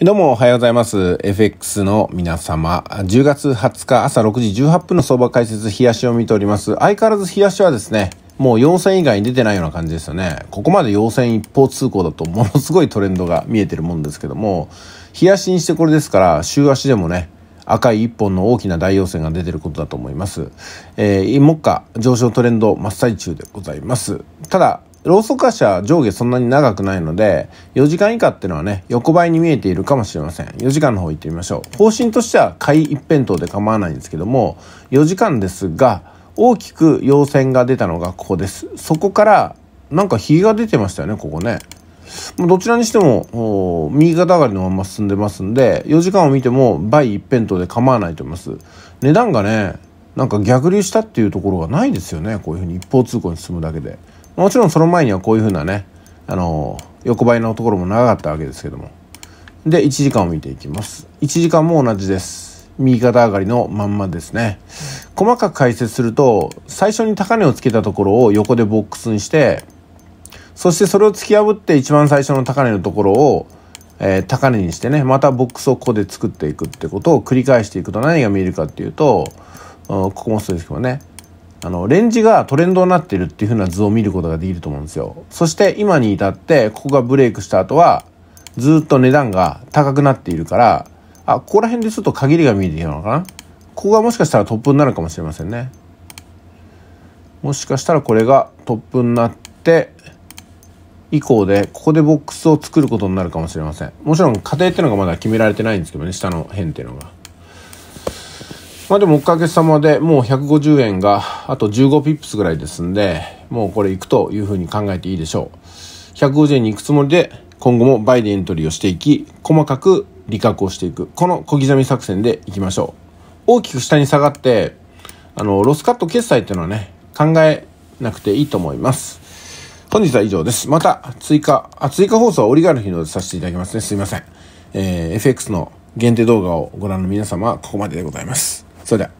どうもおはようございます。FX の皆様。10月20日朝6時18分の相場解説、冷やしを見ております。相変わらず冷やしはですね、もう陽線以外に出てないような感じですよね。ここまで陽線一方通行だとものすごいトレンドが見えてるもんですけども、冷やしにしてこれですから、週足でもね、赤い一本の大きな大陽線が出てることだと思います。えー、目下上昇トレンド真っ最中でございます。ただ、ローソク足は上下そんなに長くないので、4時間以下っていうのはね、横ばいに見えているかもしれません。4時間の方行ってみましょう。方針としては買い一辺倒で構わないんですけども、4時間ですが、大きく陽線が出たのがここです。そこから、なんか日が出てましたよね、ここね。どちらにしても、右肩上がりのまま進んでますんで、4時間を見ても倍一辺倒で構わないと思います。値段がね、なんか逆流したっていうところがないですよね。こういうふうに一方通行に進むだけで。もちろんその前にはこういうふうなね、あの、横ばいのところも長かったわけですけども。で、1時間を見ていきます。1時間も同じです。右肩上がりのまんまですね。細かく解説すると、最初に高値をつけたところを横でボックスにして、そしてそれを突き破って一番最初の高値のところを、えー、高値にしてね、またボックスをここで作っていくってことを繰り返していくと何が見えるかっていうと、ん、ここもそうですけどね、あの、レンジがトレンドになってるっていう風な図を見ることができると思うんですよ。そして今に至って、ここがブレイクした後は、ずっと値段が高くなっているから、あ、ここら辺でちょっと限りが見えてきたのかなここがもしかしたらトップになるかもしれませんね。もしかしたらこれがトップになって、以降で、ここでボックスを作ることになるかもしれません。もちろん、家庭っていうのがまだ決められてないんですけどね、下の辺っていうのが。まあでもおかげさまでもう150円があと15ピップスぐらいですんで、もうこれいくというふうに考えていいでしょう。150円に行くつもりで今後も倍でエントリーをしていき、細かく利確をしていく。この小刻み作戦でいきましょう。大きく下に下がって、あの、ロスカット決済っていうのはね、考えなくていいと思います。本日は以上です。また追加、あ、追加放送はオリガルヒのでさせていただきますね。すいません。えー、FX の限定動画をご覧の皆様、ここまででございます。それでは